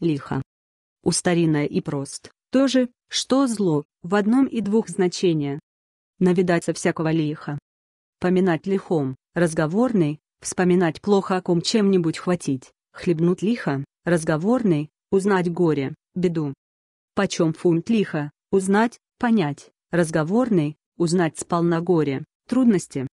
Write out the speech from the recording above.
лихо. У и прост, то же, что зло, в одном и двух значения. Навидаться всякого лиха. Поминать лихом, разговорный, вспоминать плохо о ком чем-нибудь хватить, хлебнуть лихо, разговорный, узнать горе, беду. Почем фунт лиха, узнать, понять, разговорный, узнать сполна горе, трудности.